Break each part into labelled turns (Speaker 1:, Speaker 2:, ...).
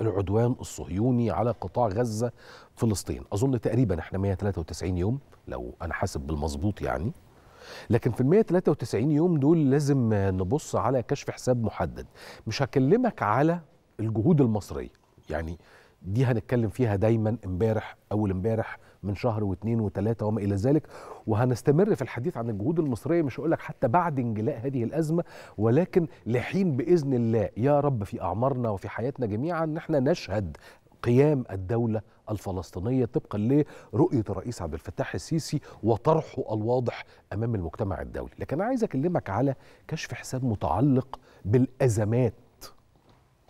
Speaker 1: العدوان الصهيوني على قطاع غزة فلسطين أظن تقريبا احنا 193 يوم لو أنا حاسب بالمظبوط يعني لكن في ال 193 يوم دول لازم نبص على كشف حساب محدد مش هكلمك على الجهود المصرية يعني دي هنتكلم فيها دايما امبارح اول امبارح من شهر واثنين وثلاثه وما الى ذلك وهنستمر في الحديث عن الجهود المصريه مش هقول لك حتى بعد انجلاء هذه الازمه ولكن لحين باذن الله يا رب في اعمارنا وفي حياتنا جميعا ان احنا نشهد قيام الدولة الفلسطينية طبقا لرؤية الرئيس عبد الفتاح السيسي وطرحه الواضح أمام المجتمع الدولي لكن أنا عايز أكلمك على كشف حساب متعلق بالأزمات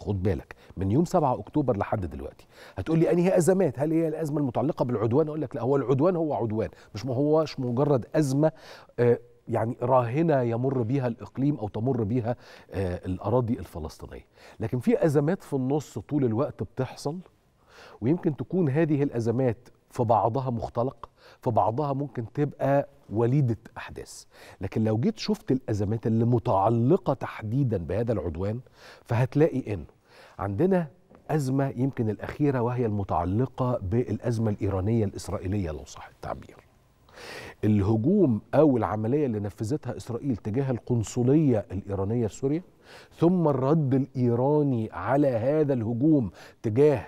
Speaker 1: خد بالك من يوم 7 اكتوبر لحد دلوقتي هتقول لي انهي ازمات هل هي الازمه المتعلقه بالعدوان اقول لك لا هو العدوان هو عدوان مش ما هوش مجرد ازمه آه، يعني راهنه يمر بيها الاقليم او تمر بيها آه، الاراضي الفلسطينيه لكن في ازمات في النص طول الوقت بتحصل ويمكن تكون هذه الازمات في بعضها مختلق في بعضها ممكن تبقى وليده احداث لكن لو جيت شفت الازمات اللي متعلقه تحديدا بهذا العدوان فهتلاقي انه عندنا ازمه يمكن الاخيره وهي المتعلقه بالازمه الايرانيه الاسرائيليه لو صح التعبير الهجوم او العمليه اللي نفذتها اسرائيل تجاه القنصليه الايرانيه في سوريا ثم الرد الايراني على هذا الهجوم تجاه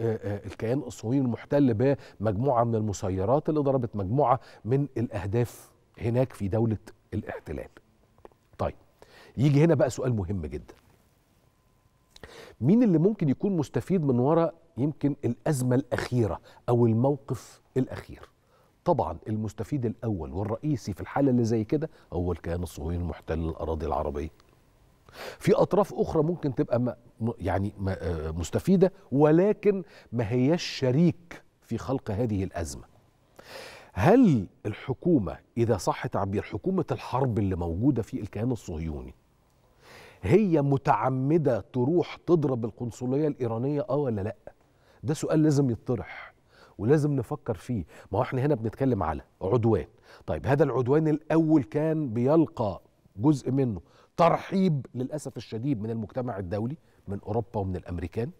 Speaker 1: آه، آه، الكيان الصهيوني المحتل بمجموعه من المسيرات اللي ضربت مجموعه من الاهداف هناك في دوله الاحتلال. طيب يجي هنا بقى سؤال مهم جدا. مين اللي ممكن يكون مستفيد من وراء يمكن الازمه الاخيره او الموقف الاخير؟ طبعا المستفيد الاول والرئيسي في الحاله اللي زي كده هو الكيان الصهيوني المحتل الاراضي العربيه. في اطراف اخرى ممكن تبقى يعني آه، مستفيده ولكن ما هياش شريك في خلق هذه الازمه هل الحكومه اذا صح تعبير حكومه الحرب اللي موجوده في الكيان الصهيوني هي متعمده تروح تضرب القنصليه الايرانيه اه ولا لا ده سؤال لازم يطرح ولازم نفكر فيه ما هو احنا هنا بنتكلم على عدوان طيب هذا العدوان الاول كان بيلقى جزء منه ترحيب للاسف الشديد من المجتمع الدولي من اوروبا ومن الامريكان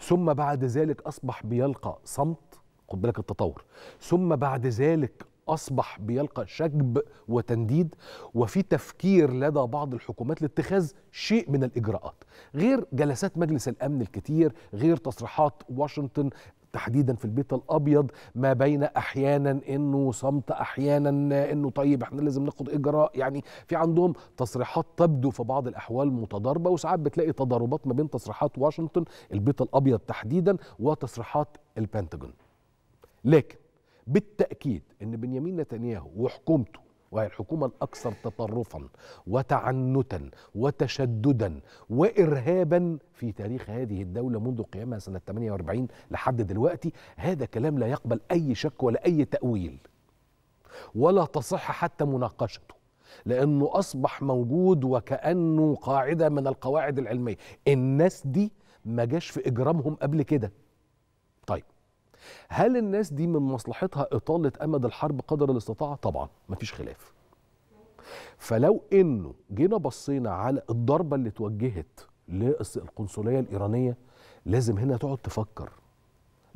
Speaker 1: ثم بعد ذلك اصبح بيلقى صمت خد بالك التطور ثم بعد ذلك اصبح بيلقى شجب وتنديد وفي تفكير لدى بعض الحكومات لاتخاذ شيء من الاجراءات غير جلسات مجلس الامن الكتير غير تصريحات واشنطن تحديدا في البيت الابيض ما بين احيانا انه صمت احيانا انه طيب احنا لازم ناخد اجراء يعني في عندهم تصريحات تبدو في بعض الاحوال متضاربه وساعات بتلاقي تضاربات ما بين تصريحات واشنطن البيت الابيض تحديدا وتصريحات البنتاجون لكن بالتاكيد ان بنيامين نتنياهو وحكومته وهي الحكومة الأكثر تطرفا وتعنتا وتشددا وإرهابا في تاريخ هذه الدولة منذ قيامها سنة 48 لحد دلوقتي هذا كلام لا يقبل أي شك ولا أي تأويل ولا تصح حتى مناقشته لأنه أصبح موجود وكأنه قاعدة من القواعد العلمية الناس دي ما جاش في إجرامهم قبل كده هل الناس دي من مصلحتها إطالة أمد الحرب قدر الاستطاعة؟ طبعا مفيش خلاف فلو انه جينا بصينا على الضربه اللي اتوجهت للقنصليه الايرانيه لازم هنا تقعد تفكر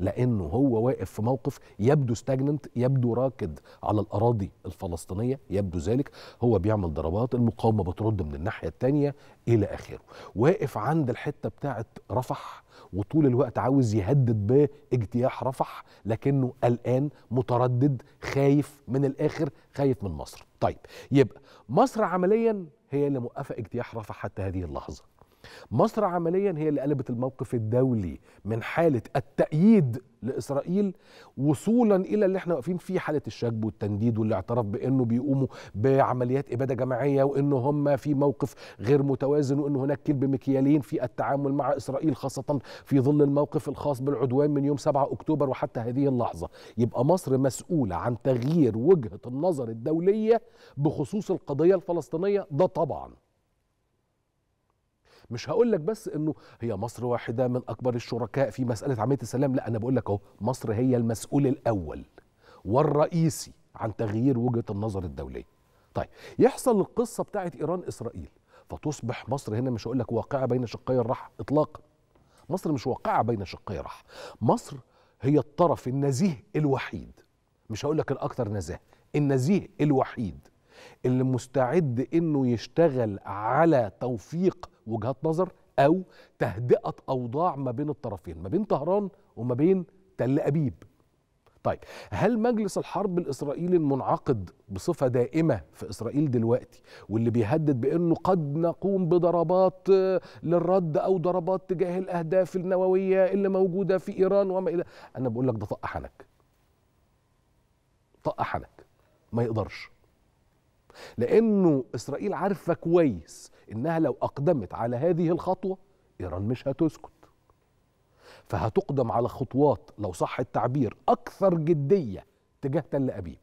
Speaker 1: لانه هو واقف في موقف يبدو ستاجننت يبدو راكد على الاراضي الفلسطينيه يبدو ذلك هو بيعمل ضربات المقاومه بترد من الناحيه الثانيه الى اخره واقف عند الحته بتاعه رفح وطول الوقت عاوز يهدد باجتياح رفح لكنه الان متردد خايف من الاخر خايف من مصر طيب يبقى مصر عمليا هي اللي موقفه اجتياح رفح حتى هذه اللحظه مصر عمليا هي اللي قلبت الموقف الدولي من حالة التأييد لإسرائيل وصولا إلى اللي احنا واقفين فيه حالة الشجب والتنديد والاعتراف بأنه بيقوموا بعمليات إبادة جماعية وأنه هم في موقف غير متوازن وأن هناك كلب مكيالين في التعامل مع إسرائيل خاصة في ظل الموقف الخاص بالعدوان من يوم 7 أكتوبر وحتى هذه اللحظة يبقى مصر مسؤولة عن تغيير وجهة النظر الدولية بخصوص القضية الفلسطينية ده طبعاً مش هقول لك بس انه هي مصر واحده من اكبر الشركاء في مساله عمليه السلام لا انا بقول لك اهو مصر هي المسؤول الاول والرئيسي عن تغيير وجهه النظر الدوليه طيب يحصل القصه بتاعه ايران اسرائيل فتصبح مصر هنا مش هقول لك واقعه بين شقي الرحم اطلاقا مصر مش واقعه بين شقي الرحم مصر هي الطرف النزيه الوحيد مش هقول لك الاكثر نزاهه النزيه الوحيد اللي مستعد انه يشتغل على توفيق وجهات نظر او تهدئه اوضاع ما بين الطرفين ما بين طهران وما بين تل ابيب طيب هل مجلس الحرب الاسرائيلي المنعقد بصفه دائمه في اسرائيل دلوقتي واللي بيهدد بانه قد نقوم بضربات آه، للرد او ضربات تجاه الاهداف النوويه اللي موجوده في ايران وما الى انا بقول لك ده طق حنك طق حنك ما يقدرش لأنه إسرائيل عارفة كويس إنها لو أقدمت على هذه الخطوة إيران مش هتسكت فهتقدم على خطوات لو صح التعبير أكثر جدية تجاه تل أبيب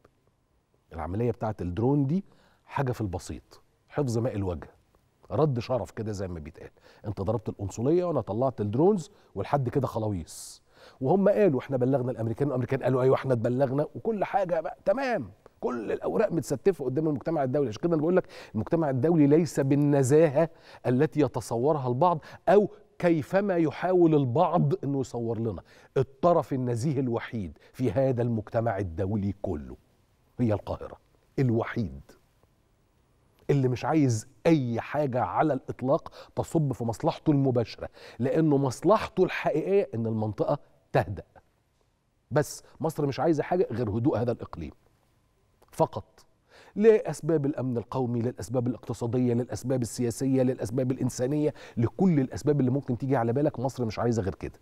Speaker 1: العملية بتاعه الدرون دي حاجة في البسيط حفظ ماء الوجه رد شرف كده زي ما بيتقال انت ضربت القنصليه وانا طلعت الدرونز والحد كده خلاويص وهم قالوا احنا بلغنا الامريكان والامريكان قالوا ايوه احنا اتبلغنا وكل حاجه بقى تمام كل الاوراق متستفه قدام المجتمع الدولي عشان كده انا بقول لك المجتمع الدولي ليس بالنزاهه التي يتصورها البعض او كيفما يحاول البعض انه يصور لنا الطرف النزيه الوحيد في هذا المجتمع الدولي كله هي القاهره الوحيد اللي مش عايز اي حاجه على الاطلاق تصب في مصلحته المباشره لانه مصلحته الحقيقيه ان المنطقه تهدأ بس مصر مش عايزه حاجه غير هدوء هذا الاقليم فقط لأسباب الأمن القومي للأسباب الاقتصادية للأسباب السياسية للأسباب الإنسانية لكل الأسباب اللي ممكن تيجي على بالك مصر مش عايزة غير كده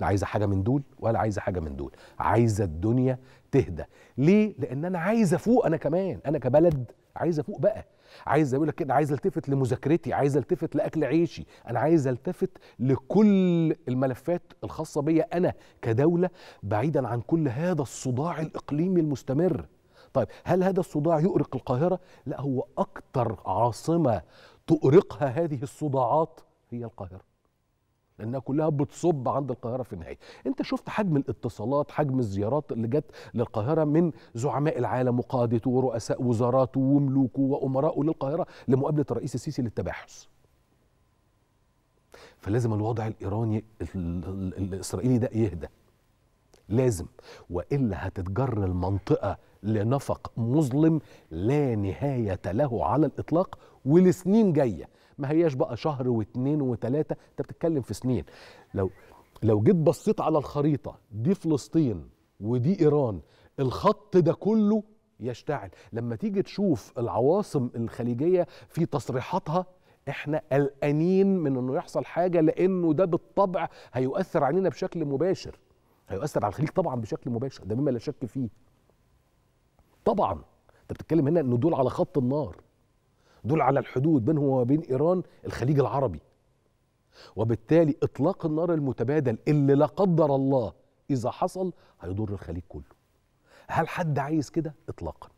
Speaker 1: لا عايزة حاجة من دول ولا عايزة حاجة من دول عايزة الدنيا تهدى ليه؟ لأن أنا عايز أفوق أنا كمان أنا كبلد عايز أفوق بقى عايز اقول لك كده عايز التفت لمذاكرتي عايز التفت لاكل عيشي انا عايز التفت لكل الملفات الخاصه بيا انا كدوله بعيدا عن كل هذا الصداع الاقليمي المستمر طيب هل هذا الصداع يؤرق القاهرة؟ لا هو أكثر عاصمة تؤرقها هذه الصداعات هي القاهرة لأنها كلها بتصب عند القاهرة في النهاية أنت شفت حجم الاتصالات حجم الزيارات اللي جت للقاهرة من زعماء العالم وقادته ورؤساء وزاراته وملوكه وأمراءه للقاهرة لمقابلة الرئيس السيسي للتباحث فلازم الوضع الإيراني الإسرائيلي ده يهدى لازم والا هتتجر المنطقه لنفق مظلم لا نهايه له على الاطلاق ولسنين جايه ما هياش بقى شهر واثنين وثلاثه انت بتتكلم في سنين لو لو جيت بصيت على الخريطه دي فلسطين ودي ايران الخط ده كله يشتعل لما تيجي تشوف العواصم الخليجيه في تصريحاتها احنا قلقانين من انه يحصل حاجه لانه ده بالطبع هيؤثر علينا بشكل مباشر هيؤثر على الخليج طبعا بشكل مباشر ده مما لا شك فيه طبعا انت بتتكلم هنا ان دول على خط النار دول على الحدود بينهم وبين ايران الخليج العربي وبالتالي اطلاق النار المتبادل اللي لا قدر الله اذا حصل هيضر الخليج كله هل حد عايز كده اطلاقا